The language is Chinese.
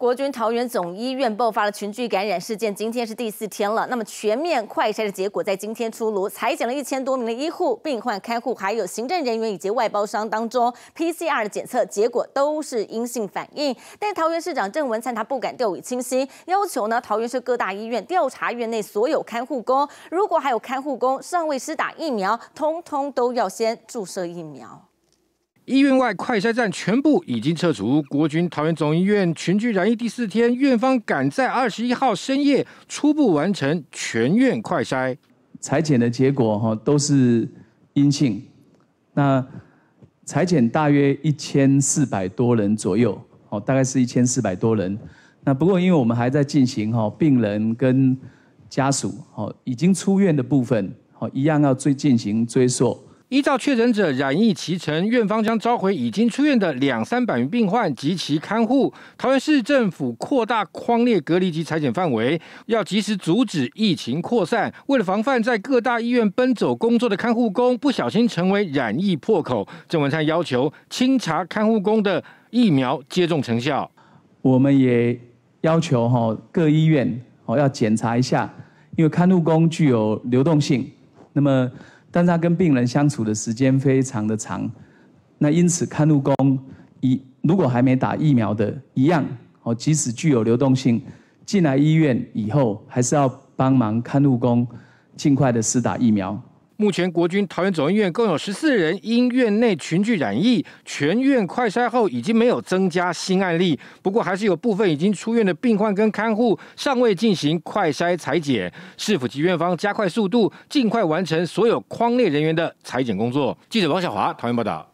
国军桃园总医院爆发了群聚感染事件，今天是第四天了。那么全面快筛的结果在今天出炉，裁减了一千多名的医护、病患、看护，还有行政人员以及外包商当中，PCR 的检测结果都是阴性反应。但桃园市长郑文灿他不敢掉以轻心，要求呢桃园市各大医院调查院内所有看护工，如果还有看护工尚未施打疫苗，通通都要先注射疫苗。医院外快筛站全部已经撤除。国军桃园总医院群聚染疫第四天，院方赶在二十一号深夜初步完成全院快筛裁剪的结果，哈，都是阴性。那裁剪大约一千四百多人左右，哦，大概是一千四百多人。那不过，因为我们还在进行，哈，病人跟家属，哦，已经出院的部分，哦，一样要追进行追溯。依照确诊者染疫其程，院方将召回已经出院的两三百名病患及其看护。桃园市政府扩大框列隔离及裁减范围，要及时阻止疫情扩散。为了防范在各大医院奔走工作的看护工不小心成为染疫破口，郑文灿要求清查看护工的疫苗接种成效。我们也要求哈各医院哦要检查一下，因为看护工具有流动性，那么。但他跟病人相处的时间非常的长，那因此看护工一如果还没打疫苗的一样，哦，即使具有流动性，进来医院以后，还是要帮忙看护工尽快的施打疫苗。目前，国军桃园总医院共有十四人因院内群聚染疫，全院快筛后已经没有增加新案例。不过，还是有部分已经出院的病患跟看护尚未进行快筛裁剪，市府及院方加快速度，尽快完成所有框列人员的裁剪工作？记者王小华，桃园报道。